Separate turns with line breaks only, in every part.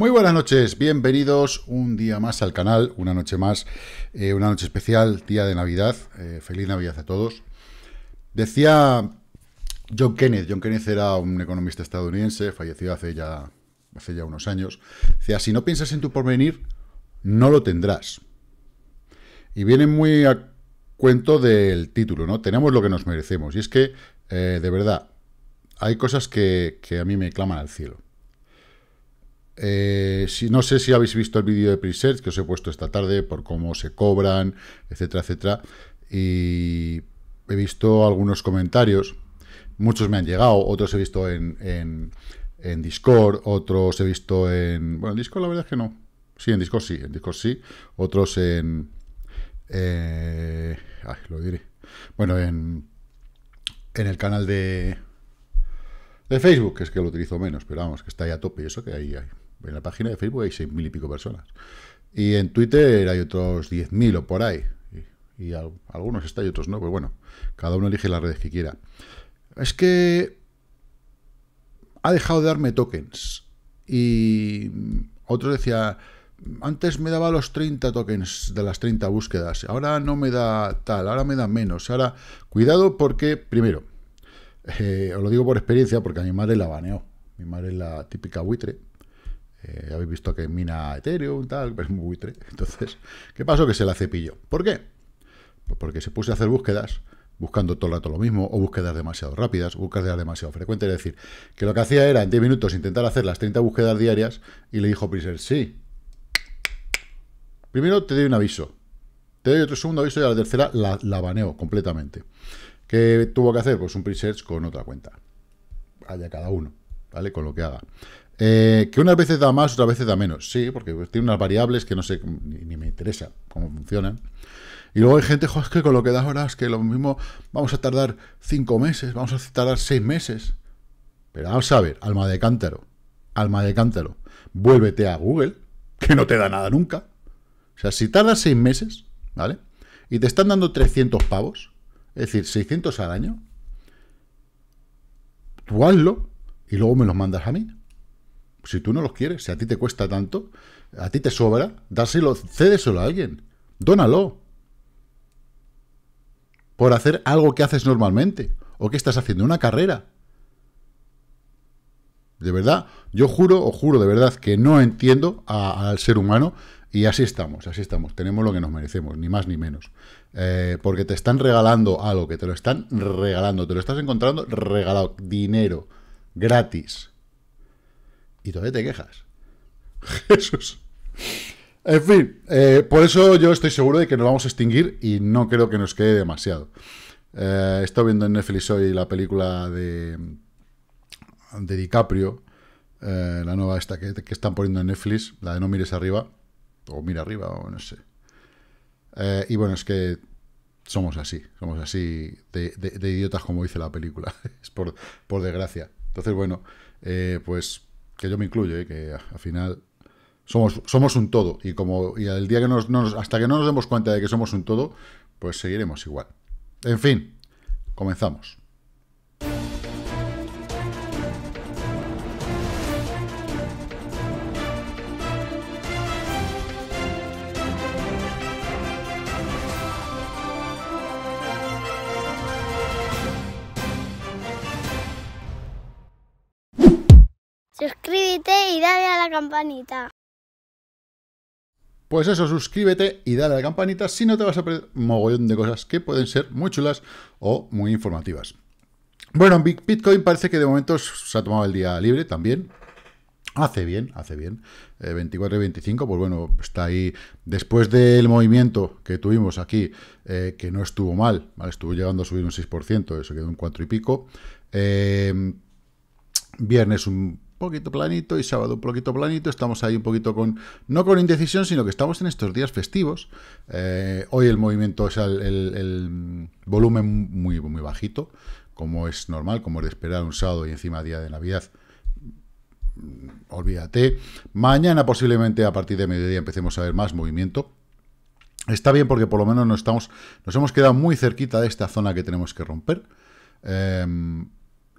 Muy buenas noches, bienvenidos un día más al canal, una noche más, eh, una noche especial, día de Navidad, eh, feliz Navidad a todos. Decía John Kenneth, John Kenneth era un economista estadounidense, fallecido hace ya, hace ya unos años, decía, si no piensas en tu porvenir, no lo tendrás. Y viene muy a cuento del título, ¿no? Tenemos lo que nos merecemos, y es que, eh, de verdad, hay cosas que a mí me claman al cielo. Eh, si, no sé si habéis visto el vídeo de presets que os he puesto esta tarde por cómo se cobran, etcétera, etcétera. Y he visto algunos comentarios. Muchos me han llegado, otros he visto en, en, Discord, otros he visto en... Bueno, en Discord la verdad es que no. Sí, en Discord sí, en Discord sí. Otros en... Eh, ay, lo diré. Bueno, en, en el canal de, de Facebook, que es que lo utilizo menos, pero vamos, que está ahí a tope y eso que ahí hay en la página de Facebook hay seis mil y pico personas. Y en Twitter hay otros 10.000 o por ahí. Y, algunos está y otros no, pues bueno, cada uno elige las redes que quiera. Es que ha dejado de darme tokens. Y otro decía, antes me daba los 30 tokens de las 30 búsquedas, ahora no me da tal, ahora me da menos. Ahora, cuidado porque, primero, eh, os lo digo por experiencia, porque a mi madre la baneó. Mi madre es la típica buitre eh, habéis visto que mina Ethereum, tal, pero es muy buitre. Entonces, ¿qué pasó? Que se la cepilló. ¿Por qué? Pues porque se puso a hacer búsquedas buscando todo el rato lo mismo, o búsquedas demasiado rápidas, búsquedas demasiado frecuentes. Es decir, que lo que hacía era en 10 minutos intentar hacer las 30 búsquedas diarias y le dijo Priser, sí. Primero te doy un aviso. Te doy otro segundo aviso y a la tercera la, baneo completamente. ¿Qué tuvo que hacer? Pues un presearch con otra cuenta. Haya cada uno, ¿vale? Con lo que haga. Eh, que unas veces da más, otras veces da menos. Sí, porque pues, tiene unas variables que no sé, mm, ni, me interesa cómo funcionan. Y luego hay gente, que con lo que das ahora es que lo mismo vamos a tardar cinco meses, vamos a tardar seis meses. Pero vamos a ver, alma de cántaro, alma de cántaro, vuélvete a Google, que no te da nada nunca. O sea, si tardas seis meses, ¿vale? Y te están dando 300 pavos, es decir, 600 al año, tú y luego me los mandas a mí. Si tú no los quieres, si a ti te cuesta tanto, a ti te sobra, dáselo, cédeselo a alguien. Dónalo. Por hacer algo que haces normalmente. O que estás haciendo una carrera. De verdad, yo juro, o juro de verdad, que no entiendo al ser humano y así estamos, así estamos. Tenemos lo que nos merecemos, ni más ni menos. Eh, porque te están regalando algo, que te lo están regalando, te lo estás encontrando regalado, dinero, gratis y todavía te quejas. Jesús. En fin, eh, por eso yo estoy seguro de que nos vamos a extinguir y no creo que nos quede demasiado. estoy eh, he viendo en Netflix hoy la película de, de DiCaprio, eh, la nueva esta que, están poniendo en Netflix, la de No mires arriba, o mira arriba, o no sé. y bueno, es que somos así, somos así de, idiotas como dice la película, es por, por desgracia. Entonces, bueno, pues que yo me incluyo, ¿eh? que al final somos, somos un todo. Y como y el día que nos, hasta que no nos demos cuenta de que somos un todo, pues seguiremos igual. En fin, comenzamos. campanita. Pues eso, suscríbete y dale a la campanita si no te vas a perder mogollón de cosas que pueden ser muy chulas o muy informativas. Bueno, Bitcoin parece que de momento se ha tomado el día libre también. Hace bien, hace bien. 24 eh, y 25, pues bueno, está ahí. Después del movimiento que tuvimos aquí, eh, que no estuvo mal, estuvo llegando a subir un 6%, eso quedó un 4 y pico. Eh, viernes un poquito planito y sábado un poquito planito. Estamos ahí un poquito con, no con indecisión, sino que estamos en estos días festivos. Eh, hoy el movimiento, es el, volumen muy, muy bajito, como es normal, como de esperar un sábado y encima día de Navidad. Mm, olvídate. Mañana posiblemente a partir de mediodía empecemos a ver más movimiento. Está bien porque por lo menos no estamos, nos hemos quedado muy cerquita de esta zona que tenemos que romper. Em,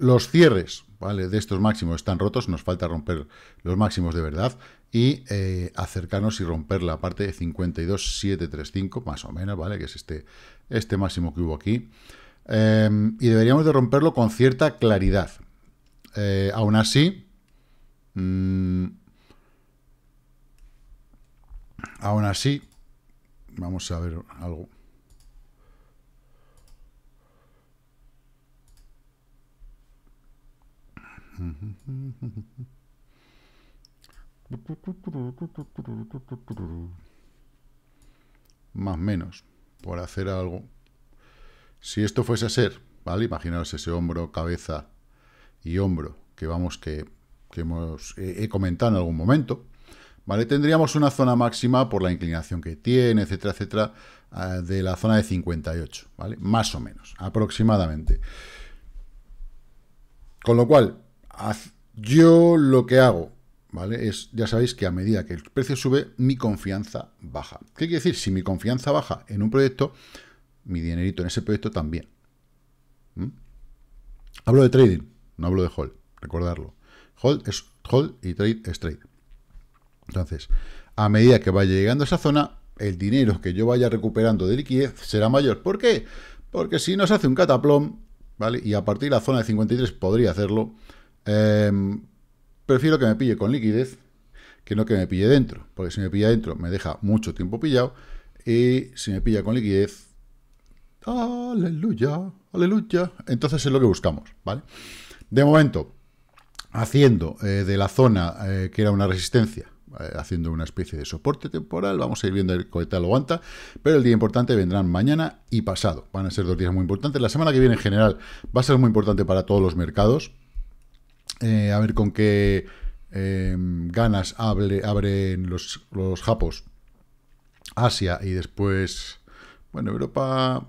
los cierres ¿vale? de estos máximos están rotos, nos falta romper los máximos de verdad y eh, acercarnos y romper la parte de 52,735, más o menos, ¿vale? que es este, este máximo que hubo aquí. Em, y deberíamos de romperlo con cierta claridad. Eh, aún así, mm, aún así, vamos a ver algo. Más menos, por hacer algo. Si esto fuese a ser, ¿vale? Imaginaos ese hombro, cabeza y hombro que vamos que, que hemos comentado en algún momento, ¿vale? Tendríamos una zona máxima por la inclinación que tiene, etcétera, etcétera, ah, de la zona de 58, ¿vale? Más o menos, aproximadamente. Con lo cual, yo lo que hago, ¿vale? Es, ya sabéis que a medida que el precio sube, mi confianza baja. ¿Qué quiere decir? Si mi confianza baja en un proyecto, mi dinerito en ese proyecto también. ¿Mm? Hablo de trading, no hablo de hold, recordarlo. Hold es hold y trade es trade. Entonces, a medida que vaya llegando a esa zona, el dinero que yo vaya recuperando de liquidez será mayor. ¿Por qué? Porque si nos hace un cataplón, ¿vale? Y a partir de la zona de 53 podría hacerlo, Em, prefiero que me pille con liquidez que no que me pille dentro, porque si me pilla dentro me deja mucho tiempo pillado y si me pilla con liquidez, aleluya, aleluya, entonces es lo que buscamos, ¿vale? De momento, haciendo eh, de la zona eh, que era una resistencia, eh, haciendo una especie de soporte temporal, vamos a ir viendo el cohete lo aguanta, pero el día importante vendrán mañana y pasado, van a ser dos días muy importantes, la semana que viene en general va a ser muy importante para todos los mercados, eh, a ver con qué em, ganas abren los, japos Asia y después, bueno, Europa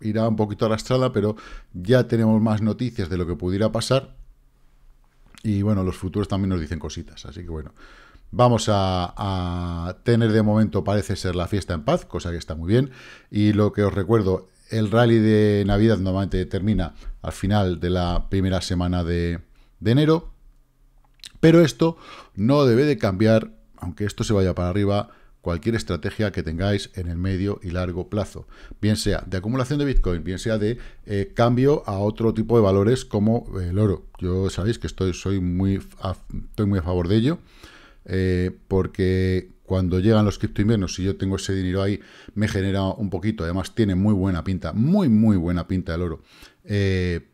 irá un poquito arrastrada, pero ya tenemos más noticias de lo que pudiera pasar. Y bueno, los futuros también nos dicen cositas, así que bueno. Vamos a, tener de momento, parece ser, la fiesta en paz, cosa que está muy bien. Y lo que os recuerdo, el rally de Navidad normalmente termina al final de la primera semana de, de enero. Pero esto no debe de cambiar, aunque esto se vaya para arriba, cualquier estrategia que tengáis en el medio y largo plazo, bien sea de acumulación de Bitcoin, bien sea de eh, cambio a otro tipo de valores como el oro. Yo sabéis que estoy, soy muy a, muy a favor de ello, eh, porque cuando llegan los cripto si yo tengo ese dinero ahí, me genera un poquito, además tiene muy buena pinta, muy, muy buena pinta el oro. Eh,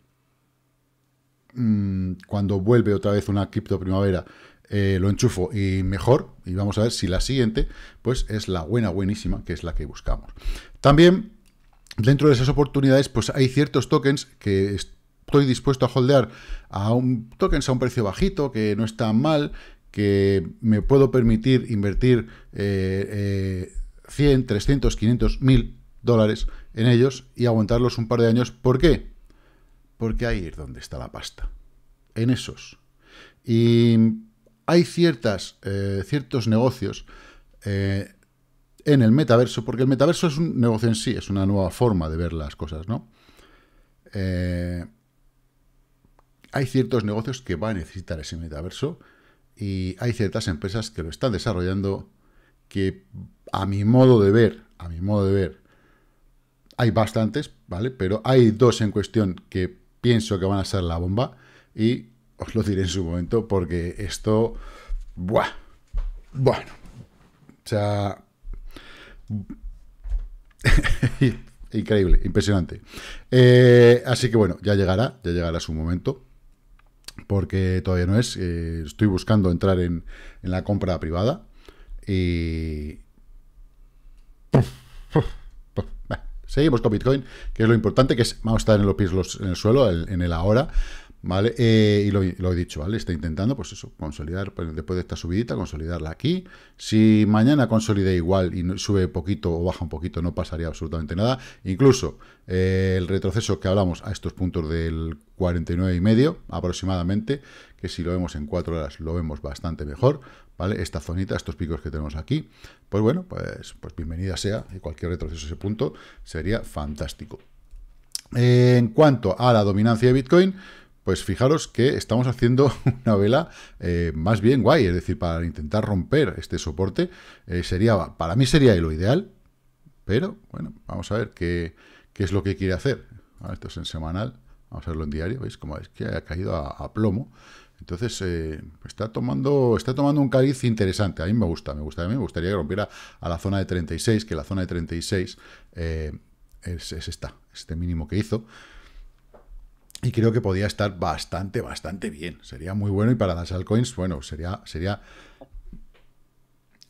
Mm, cuando vuelve otra vez una cripto primavera, eh, lo enchufo y mejor, y vamos a ver si la siguiente, pues es la buena, buenísima, que es la que buscamos. También, dentro de esas oportunidades, pues hay ciertos tokens que estoy dispuesto a holdear a un tokens a un precio bajito, que no está mal, que me puedo permitir invertir 100, 300, 500, mil dólares en ellos y aguantarlos un par de años. ¿Por qué? porque ahí es donde está la pasta, en esos. Y hay ciertas, eh, ciertos negocios eh, en el metaverso, porque el metaverso es un negocio en sí, es una nueva forma de ver las cosas, ¿no? Eh, hay ciertos negocios que va a necesitar ese metaverso y hay ciertas empresas que lo están desarrollando que a mi modo de ver, a mi modo de ver, hay bastantes, ¿vale? Pero hay dos en cuestión que pienso que van a ser la bomba y os lo diré en su momento porque esto... Buah, bueno, o sea... Increíble, impresionante. Eh, así que bueno, ya llegará, ya llegará su momento, porque todavía no es. Eh, estoy buscando entrar en, en la compra privada y... ...seguimos con Bitcoin, que es lo importante, que es, vamos a estar en los pies en el suelo, en el ahora, ¿Vale? Eh, y lo, he dicho, ¿vale? Está intentando, pues eso, consolidar, pues, después de esta subidita, consolidarla aquí. Si mañana consolide igual y sube poquito o baja un poquito, no pasaría absolutamente nada. Incluso eh, el retroceso que hablamos a estos puntos del 49 y medio aproximadamente, que si lo vemos en 4 horas lo vemos bastante mejor, ¿vale? Esta zonita, estos picos que tenemos aquí, pues bueno, pues, pues bienvenida sea, y cualquier retroceso a ese punto sería fantástico. en cuanto a la dominancia de Bitcoin, pues fijaros que estamos haciendo una vela eh, más bien guay, es decir, para intentar romper este soporte, eh, sería, para mí sería lo ideal, pero bueno, vamos a ver qué, qué es lo que quiere hacer. Ah, esto es en semanal, vamos a verlo en diario, veis como es que ha caído a, plomo. Entonces eh, está, tomando, está tomando un cariz interesante, a mí me gusta, me gusta, me gustaría que rompiera a la zona de 36, que la zona de 36 es, es esta, este mínimo que hizo. Y creo que podía estar bastante, bastante bien. Sería muy bueno. Y para las altcoins, bueno, sería, sería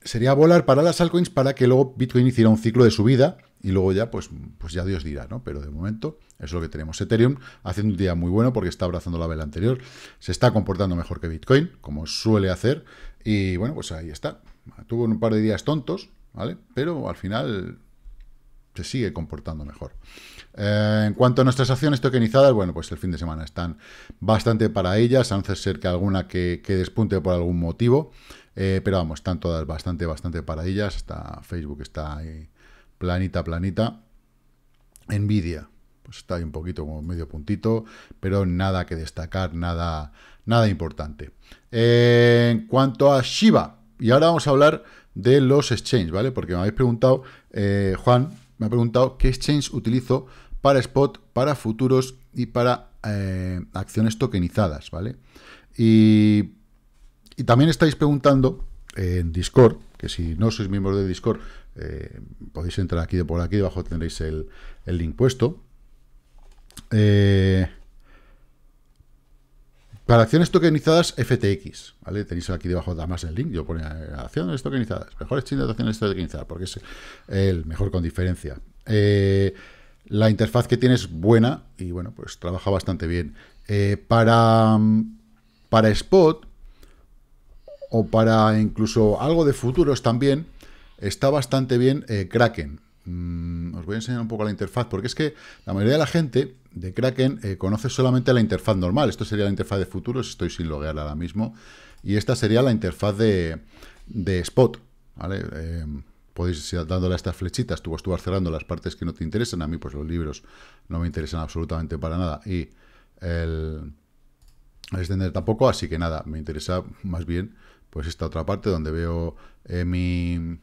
sería volar para las altcoins para que luego Bitcoin hiciera un ciclo de subida y luego ya, pues, pues ya Dios dirá, ¿no? Pero de momento es lo que tenemos. Ethereum haciendo un día muy bueno porque está abrazando la vela anterior, se está comportando mejor que Bitcoin, como suele hacer, y bueno, pues ahí está. Tuvo un par de días tontos, ¿vale? Pero al final se sigue comportando mejor. Eh, en cuanto a nuestras acciones tokenizadas, bueno, pues el fin de semana están bastante para ellas, a no ser que alguna que, despunte por algún motivo, eh, pero vamos, están todas bastante, bastante para ellas, Hasta Facebook está ahí planita, planita. Nvidia, pues está ahí un poquito como medio puntito, pero nada que destacar, nada, nada importante. Eh, en cuanto a Shiba, y ahora vamos a hablar de los exchanges, ¿vale? Porque me habéis preguntado, Juan, me ha preguntado qué exchange utilizo para spot, para futuros y para eh, acciones tokenizadas, ¿vale? Y, también estáis preguntando eh, en Discord, que si no sois miembros de Discord, eh, podéis entrar aquí de por aquí, debajo tendréis el, el link puesto. Para acciones tokenizadas FTX, ¿vale? Tenéis aquí debajo además el link, yo ponía eh, acciones tokenizadas, mejor exchange de acciones tokenizadas, porque es el mejor con diferencia. Eh, la interfaz que tiene es buena y bueno, pues trabaja bastante bien. Eh, para, mm, para Spot o para incluso algo de futuros también, está bastante bien Kraken. Mm, os voy a enseñar un poco la interfaz, porque es que la mayoría de la gente de Kraken eh, conoces solamente la interfaz normal. Esto sería la interfaz de futuros, estoy sin loguear ahora mismo. Y esta sería la interfaz de, spot. Eh, podéis ir dándole a estas flechitas, tú pues, vas, tú cerrando las partes que no te interesan. A mí, pues los libros no me interesan absolutamente para nada. Y el extender tampoco, así que nada, me interesa más bien pues esta otra parte donde veo eh, mi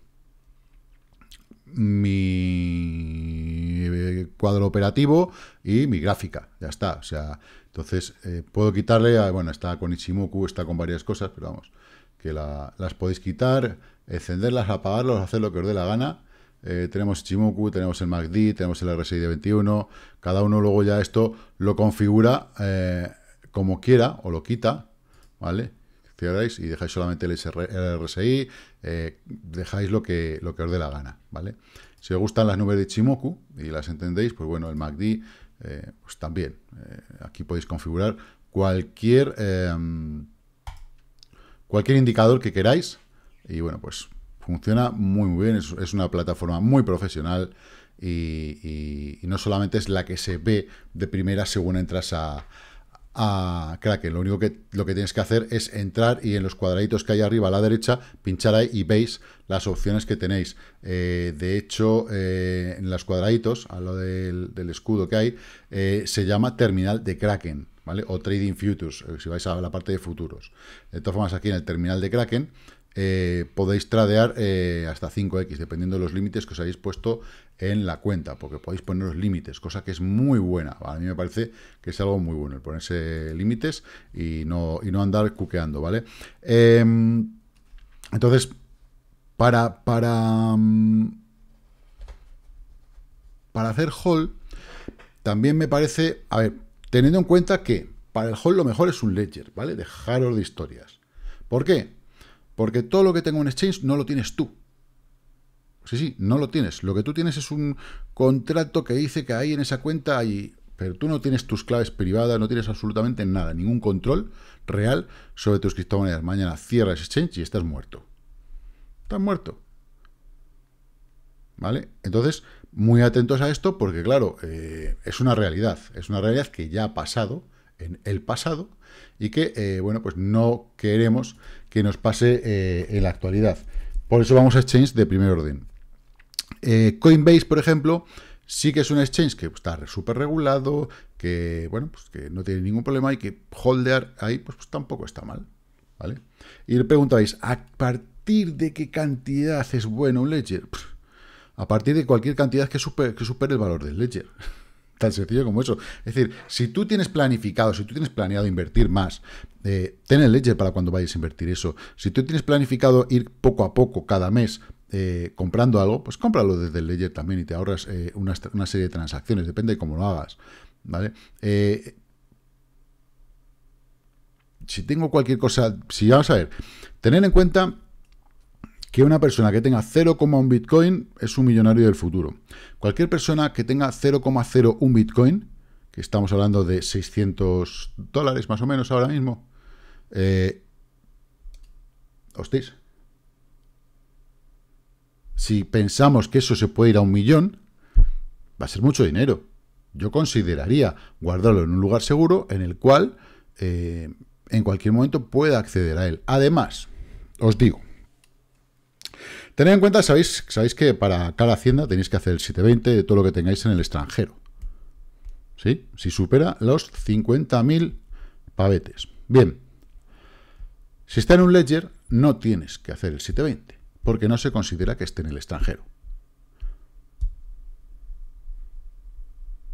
mi eh, cuadro operativo y mi gráfica. Ya está. O sea, entonces eh, puedo quitarle, a, bueno, está con Ichimoku, está con varias cosas, pero vamos, que las podéis quitar, encenderlas, apagarlas, hacer lo que os dé la gana. Eh, tenemos Ichimoku, tenemos el MACD, tenemos el RSI de 21, cada uno luego ya esto lo configura como quiera o lo quita, ¿vale? y dejáis solamente el, RSI, eh, dejáis lo que, lo que os dé la gana, ¿vale? Si os gustan las nubes de Ichimoku y las entendéis, pues bueno, el MACD, eh, pues también. Eh, aquí podéis configurar cualquier, em, cualquier indicador que queráis y bueno, pues funciona muy, bien, es, una plataforma muy profesional y, y no solamente es la que se ve de primera según entras a a Kraken. Lo único que, lo que tienes que hacer es entrar y en los cuadraditos que hay arriba a la derecha, pinchar ahí y veis las opciones que tenéis. Eh, de hecho, eh, en los cuadraditos, a lo del, escudo que hay, eh, se llama terminal de Kraken, ¿vale? O Trading Futures, si vais a la parte de futuros. De todas formas, aquí en el terminal de Kraken eh, podéis tradear eh, hasta 5x, dependiendo de los límites que os hayáis puesto en la cuenta, porque podéis poner los límites, cosa que es muy buena. A mí me parece que es algo muy bueno el ponerse límites y no, no andar cuqueando, ¿vale? Em, entonces, para, para, mm, para hacer hall también me parece, a ver, teniendo en cuenta que para el hall lo mejor es un ledger, ¿vale? Dejaros de historias. ¿Por qué? Porque todo lo que tengo en exchange no lo tienes tú. Sí, sí, no lo tienes. Lo que tú tienes es un contrato que dice que ahí en esa cuenta hay... Pero tú no tienes tus claves privadas, no tienes absolutamente nada, ningún control real sobre tus criptomonedas. Mañana cierras exchange y estás muerto. Estás muerto. ¿Vale? Entonces, muy atentos a esto porque, claro, eh, es una realidad. Es una realidad que ya ha pasado en el pasado y que, eh, bueno, pues no queremos que nos pase eh, en la actualidad. Por eso vamos a exchange de primer orden. Eh, Coinbase, por ejemplo, sí que es un exchange que está súper regulado, que bueno, pues que no tiene ningún problema y que holder ahí pues, pues, tampoco está mal. ¿vale? Y le preguntáis, ¿a partir de qué cantidad es bueno un ledger? a partir de cualquier cantidad que supere, que supere el valor del ledger. Tan sencillo como eso. Es decir, si tú tienes planificado, si tú tienes planeado invertir más, eh, ten el ledger para cuando vayas a invertir eso. Si tú tienes planificado ir poco a poco cada mes eh, comprando algo, pues cómpralo desde el ledger también y te ahorras eh, una, serie de transacciones, depende de cómo lo hagas. ¿Vale? si tengo cualquier cosa, si vamos a ver, tener en cuenta que una persona que tenga 0,1 Bitcoin es un millonario del futuro. Cualquier persona que tenga 0,01 Bitcoin, que estamos hablando de 600 dólares más o menos ahora mismo, eh, hostias, si pensamos que eso se puede ir a un millón, va a ser mucho dinero. Yo consideraría guardarlo en un lugar seguro en el cual eh, en cualquier momento pueda acceder a él. Además, os digo, Tened en cuenta, sabéis, que para cada hacienda tenéis que hacer el 720 de todo lo que tengáis en el extranjero. ¿Sí? Si supera los 50.000 pavetes. Bien. Si está en un ledger, no tienes que hacer el 720, porque no se considera que esté en el extranjero.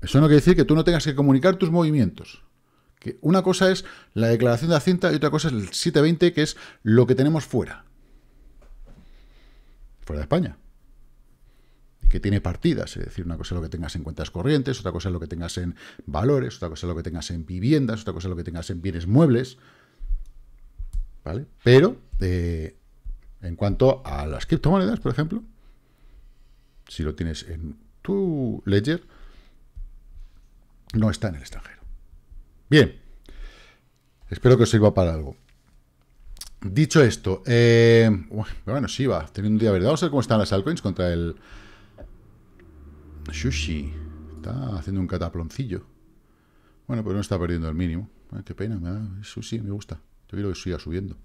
Eso no quiere decir que tú no tengas que comunicar tus movimientos. Que una cosa es la declaración de hacienda y otra cosa es el 720, que es lo que tenemos fuera fuera de España. Y que tiene partidas, es decir, una cosa es lo que tengas en cuentas corrientes, otra cosa es lo que tengas en valores, otra cosa es lo que tengas en viviendas, otra cosa es lo que tengas en bienes muebles. ¿Vale? Pero, eh, en cuanto a las criptomonedas, por ejemplo, si lo tienes en tu ledger, no está en el extranjero. Bien, espero que os sirva para algo. Dicho esto, eh, bueno, sí va, teniendo un día verde. Vamos a ver cómo están las altcoins contra el Sushi. Está haciendo un cataploncillo. Bueno, pues no está perdiendo el mínimo. Ah, qué pena, me Sushi me gusta. Yo quiero que siga subiendo.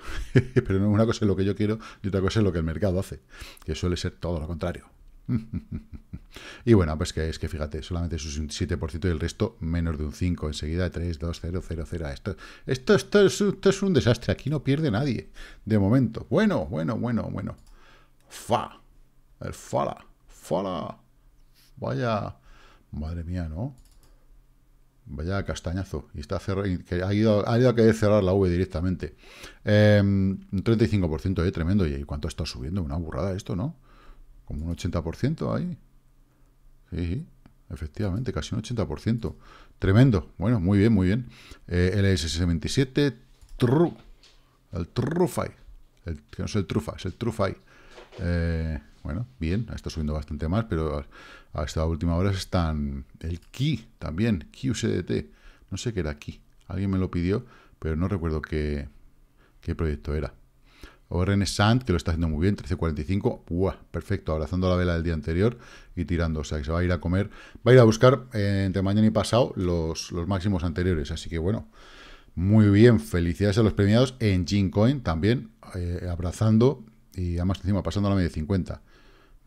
Pero una cosa es lo que yo quiero y otra cosa es lo que el mercado hace, que suele ser todo lo contrario. y bueno, pues que es que fíjate, solamente es un 7% y el resto menos de un 5. Enseguida 3, 2, 0, 0, 0. Esto, esto, esto, es, un desastre. Aquí no pierde nadie. De momento. Bueno, bueno, bueno, bueno. Fa. El fala. Fala. Vaya. Madre mía, ¿no? Vaya castañazo. Y está cerrado, ha ido, ha ido a querer cerrar la V directamente. Em, un 35%, eh, tremendo. ¿Y cuánto está subiendo? Una burrada esto, ¿no? Como un 80% ahí. Sí, efectivamente, casi un 80%. Tremendo. Bueno, muy bien, muy bien. Eh, el LSS27, True. El Trufai. que no es el Trufa, es el Trufai. Eh, bueno, bien, está subiendo bastante más, pero a, esta última hora están el Ki también, QCDT. No sé qué era Ki. Alguien me lo pidió, pero no recuerdo qué proyecto era. O Sant, que lo está haciendo muy bien, 13.45. Buah, perfecto, abrazando la vela del día anterior y tirando. O sea, que se va a ir a comer. Va a ir a buscar eh, entre mañana y pasado los, los máximos anteriores. Así que bueno, muy bien. Felicidades a los premiados en Gincoin también, eh, abrazando y además encima pasando a la media 50.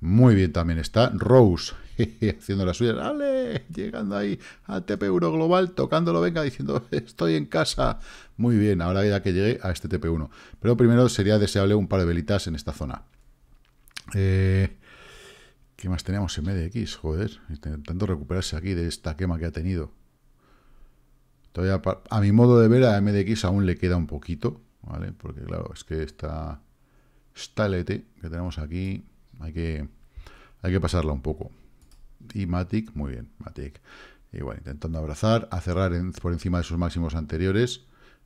Muy bien también está Rose, haciendo la suya. ¡Ale! Llegando ahí a TP 1 Global, tocándolo, venga, diciendo, estoy en casa. Muy bien, ahora ya que llegué a este TP1. Pero primero sería deseable un par de velitas en esta zona. Eh, ¿Qué más tenemos en MDX? Joder, intentando recuperarse aquí de esta quema que ha tenido. Todavía, a mi modo de ver, a MDX aún le queda un poquito, ¿vale? Porque claro, es que está... Esta que tenemos aquí, hay que, hay que pasarla un poco. Y Matic, muy bien, Matic. Igual, intentando abrazar, a cerrar por encima de sus máximos anteriores.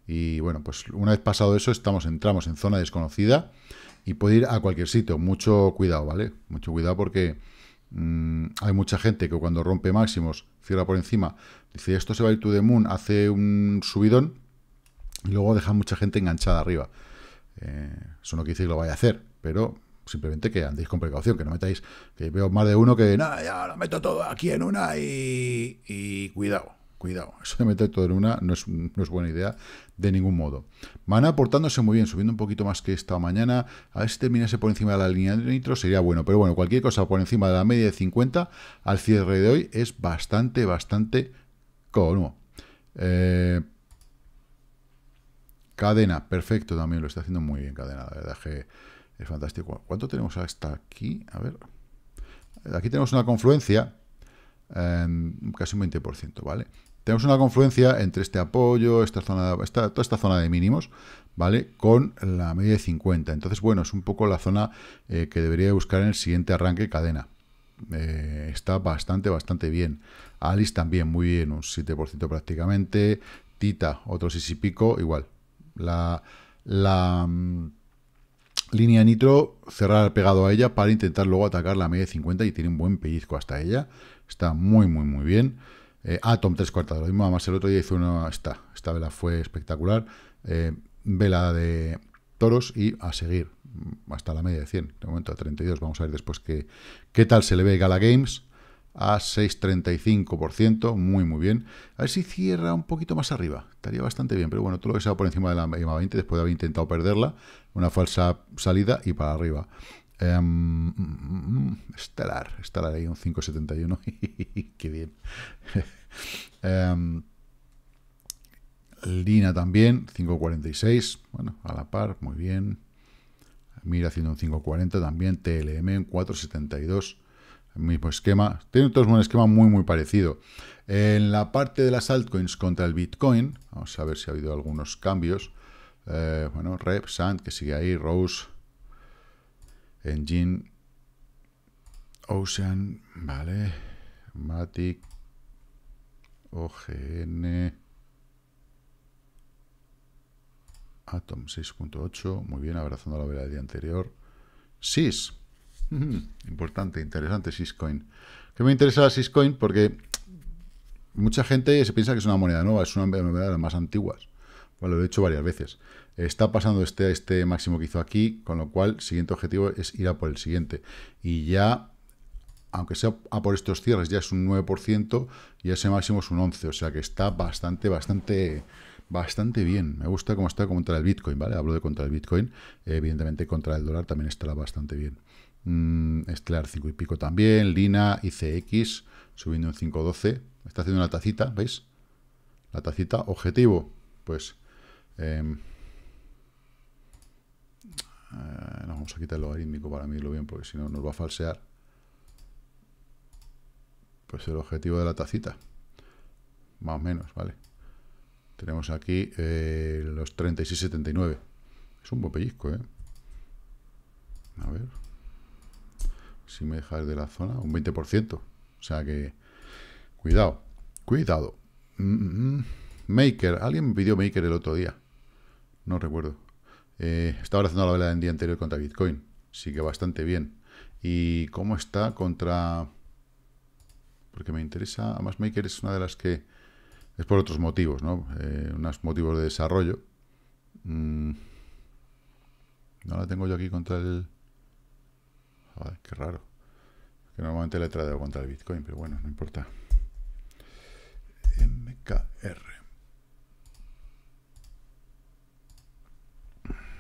Y bueno, pues una vez pasado eso, estamos, entramos en zona desconocida y puede ir a cualquier sitio. Mucho cuidado, ¿vale? Mucho cuidado porque mm, hay mucha gente que cuando rompe máximos, cierra por encima, dice esto se va a ir to the moon, hace un subidón y luego deja mucha gente enganchada arriba. Eh, eso no quiere decir que lo vaya a hacer, pero simplemente que andéis con precaución, que no metáis, que veo más de uno que, nada, ya lo meto todo aquí en una y, y cuidado, cuidado, eso de meter todo en una no es, buena idea de ningún modo. Van aportándose muy bien, subiendo un poquito más que esta mañana, a ver si terminase por encima de la línea de nitro sería bueno, pero bueno, cualquier cosa por encima de la media de 50 al cierre de hoy es bastante, bastante cómodo eh, cadena, perfecto, también lo está haciendo muy bien cadena, la verdad que es fantástico. ¿Cuánto tenemos hasta aquí? A ver. Aquí tenemos una confluencia, casi un 20%, ¿vale? Tenemos una confluencia entre este apoyo, esta zona, toda esta zona de mínimos, ¿vale? Con la media de 50. Entonces, bueno, es un poco la zona eh, que debería buscar en el siguiente arranque cadena. Eh, está bastante, bastante bien. Alice también, muy bien, un 7% prácticamente. Tita, otro 6 y pico, igual. La... la mm, línea nitro, cerrar pegado a ella para intentar luego atacar la media de 50 y tiene un buen pellizco hasta ella. Está muy, muy, muy bien. Eh, Atom 3 cuartas, lo mismo. Además, el otro día hizo una. Esta, esta vela fue espectacular. Eh, vela de toros y a seguir mm, hasta la media de 100. De momento a 32. Vamos a ver después qué, qué tal se le ve Gala Games a 6,35%, muy muy bien. A ver si cierra un poquito más arriba, estaría bastante bien, pero bueno, todo lo que sea por encima de la EMA 20, después de haber intentado perderla, una falsa salida y para arriba. Em, estelar, estelar ahí un 5,71, qué bien. Em, Lina también, 5,46, bueno, a la par, muy bien. Mira haciendo un 5,40 también, TLM en 4,72 mismo esquema. tiene todos un esquema muy, muy parecido. En la parte de las altcoins contra el Bitcoin, vamos a ver si ha habido algunos cambios. Eh, bueno, Rep, Sand, que sigue ahí, Rose, Engine, Ocean, vale, Matic, OGN, Atom 6.8, muy bien, abrazando la vela del día anterior, SIS, Importante, interesante Syscoin. ¿Qué me interesa Syscoin? Porque mucha gente se piensa que es una moneda nueva, es una moneda de las más antiguas. lo he dicho varias veces. Está pasando este, este máximo que hizo aquí, con lo cual, siguiente objetivo es ir a por el siguiente. Y ya, aunque sea a por estos cierres, ya es un 9%, y ese máximo es un 11%, o sea que está bastante, bastante bastante bien. Me gusta cómo está contra el Bitcoin, ¿vale? Hablo de contra el Bitcoin. Evidentemente contra el dólar también estará bastante bien. Mm, Estelar 5 y pico también. Lina, ICX, subiendo un 5.12. Está haciendo una tacita, ¿veis? La tacita objetivo. Pues... Em, eh, nos vamos a quitar el logarítmico para Mirarlo bien, porque si no nos va a falsear. Pues el objetivo de la tacita. Más o menos, ¿vale? Tenemos aquí eh, los 36.79. Es un buen pellizco, ¿eh? A ver, si me dejas de la zona, un 20%. O sea que, cuidado, cuidado. Mm, mm, mm. Maker, alguien me pidió Maker el otro día. No recuerdo. Eh, estaba haciendo la vela del día anterior contra Bitcoin. Sí que bastante bien. ¿Y cómo está contra...? Porque me interesa, además Maker es una de las que... Es por otros motivos, ¿no? Eh, unos motivos de desarrollo. No la tengo yo aquí contra el qué raro. Que normalmente le he traído contra el Bitcoin, pero bueno, no importa. MKR.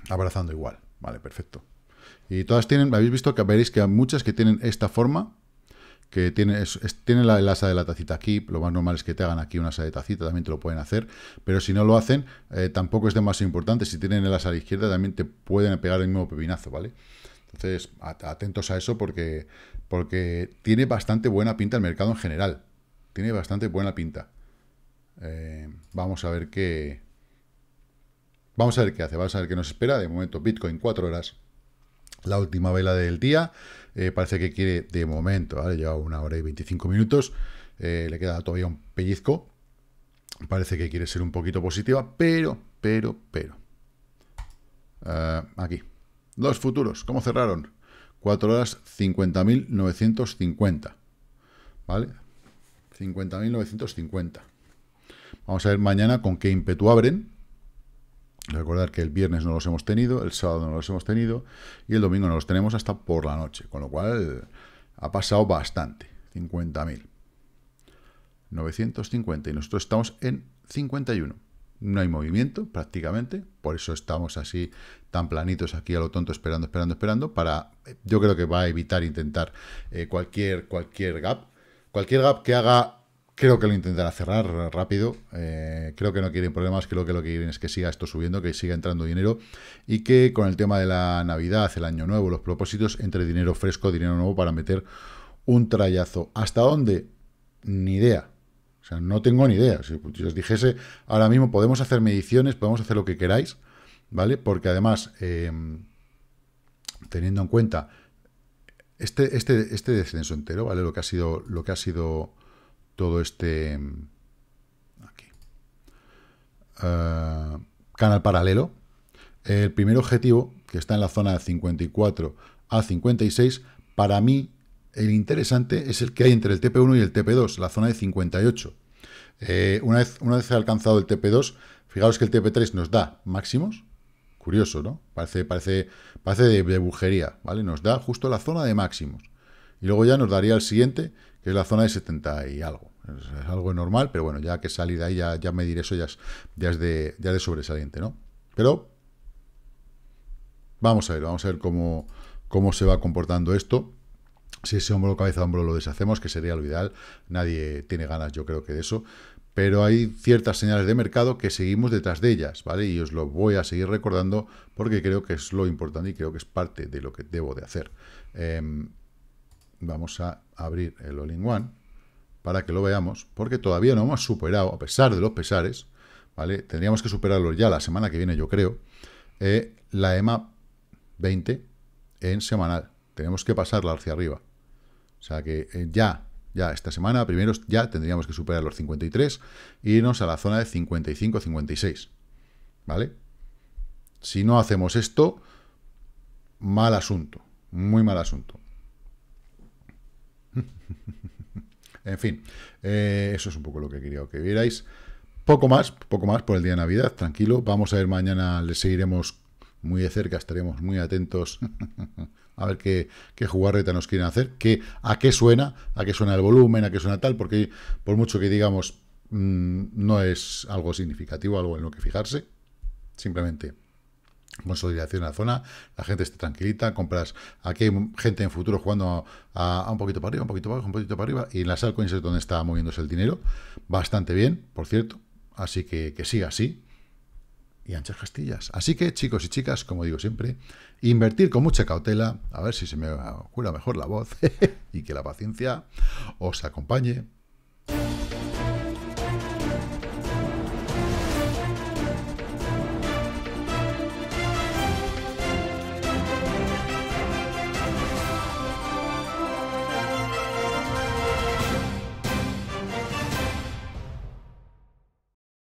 Abrazando igual. Vale, perfecto. Y todas tienen, habéis visto que veréis que hay muchas que tienen esta forma, que tiene, es, la, el asa de la tacita aquí, lo más normal es que te hagan aquí una asa de tacita, también te lo pueden hacer, pero si no lo hacen, eh, tampoco es demasiado importante, si tienen el asa a la izquierda también te pueden pegar el mismo pepinazo, ¿vale? vale entonces, atentos a eso porque, porque tiene bastante buena pinta el mercado en general. Tiene bastante buena pinta. Eh, vamos a ver qué... Vamos a ver qué hace, vamos a ver qué nos espera. De momento, Bitcoin 4 horas, la última vela del día. Eh, parece que quiere, de momento, ¿vale? lleva una hora y 25 minutos. Eh, le queda todavía un pellizco. Parece que quiere ser un poquito positiva, pero, pero, pero. aquí. Los futuros, ¿cómo cerraron? 4 horas 50.950. ¿Vale? 50.950. Vamos a ver mañana con qué ímpetu abren. Recordar que el viernes no los hemos tenido, el sábado no los hemos tenido y el domingo no los tenemos hasta por la noche, con lo cual ha pasado bastante, 50.950. 950 y nosotros estamos en 51 no hay movimiento prácticamente, por eso estamos así tan planitos aquí a lo tonto esperando, esperando, esperando, para, yo creo que va a evitar intentar eh, cualquier, cualquier gap, cualquier gap que haga, creo que lo intentará cerrar rápido, eh, creo que no quieren problemas, creo que lo que quieren es que siga esto subiendo, que siga entrando dinero y que con el tema de la Navidad, el Año Nuevo, los propósitos, entre dinero fresco, dinero nuevo para meter un trayazo. ¿Hasta dónde? Ni idea o sea, no tengo ni idea. Si os dijese ahora mismo, podemos hacer mediciones, podemos hacer lo que queráis, ¿vale? Porque además, em, teniendo en cuenta este, este, este, descenso entero, ¿vale? Lo que ha sido, lo que ha sido todo este... Em, eh, canal paralelo. El primer objetivo, que está en la zona de 54 a 56, para mí el interesante es el que hay entre el TP1 y el TP2, la zona de 58. Eh, una, vez, una vez alcanzado el TP2, fijaos que el TP3 nos da máximos, curioso, ¿no? Parece, parece, de, de, ¿vale? Nos da justo la zona de máximos. Y luego ya nos daría el siguiente, que es la zona de 70 y algo. Es, algo normal, pero bueno, ya que salí de ahí, ya, ya medir eso ya es, ya, de, de sobresaliente, ¿no? Pero vamos a ver, vamos a ver cómo, cómo se va comportando esto si ese hombro cabeza a hombro lo deshacemos, que sería lo ideal, nadie tiene ganas yo creo que de eso, pero hay ciertas señales de mercado que seguimos detrás de ellas, ¿vale? Y os lo voy a seguir recordando porque creo que es lo importante y creo que es parte de lo que debo de hacer. Em, vamos a abrir el All-in-One para que lo veamos, porque todavía no hemos superado, a pesar de los pesares, ¿vale? Tendríamos que superarlo ya la semana que viene, yo creo, eh, la EMA 20 en semanal. Tenemos que pasarla hacia arriba. O sea que eh, ya, ya esta semana, primero ya tendríamos que superar los 53 e irnos a la zona de 55-56. ¿Vale? Si no hacemos esto, mal asunto. Muy mal asunto. en fin, eh, eso es un poco lo que quería que vierais. Poco más, poco más por el día de Navidad, tranquilo. Vamos a ver mañana, le seguiremos muy de cerca, estaremos muy atentos a ver qué, qué jugarreta nos quieren hacer, qué a qué suena, a qué suena el volumen, a qué suena tal, porque por mucho que digamos mm, no es algo significativo, algo en lo que fijarse, simplemente consolidación en la zona, la gente está tranquilita, compras, aquí hay gente en futuro jugando a, un poquito para arriba, un poquito para abajo, un poquito para arriba, y en las altcoins es donde está moviéndose el dinero, bastante bien, por cierto, así que, que siga así, y anchas castillas. Así que, chicos y chicas, como digo siempre, invertir con mucha cautela, a ver si se me cura mejor la voz y que la paciencia os acompañe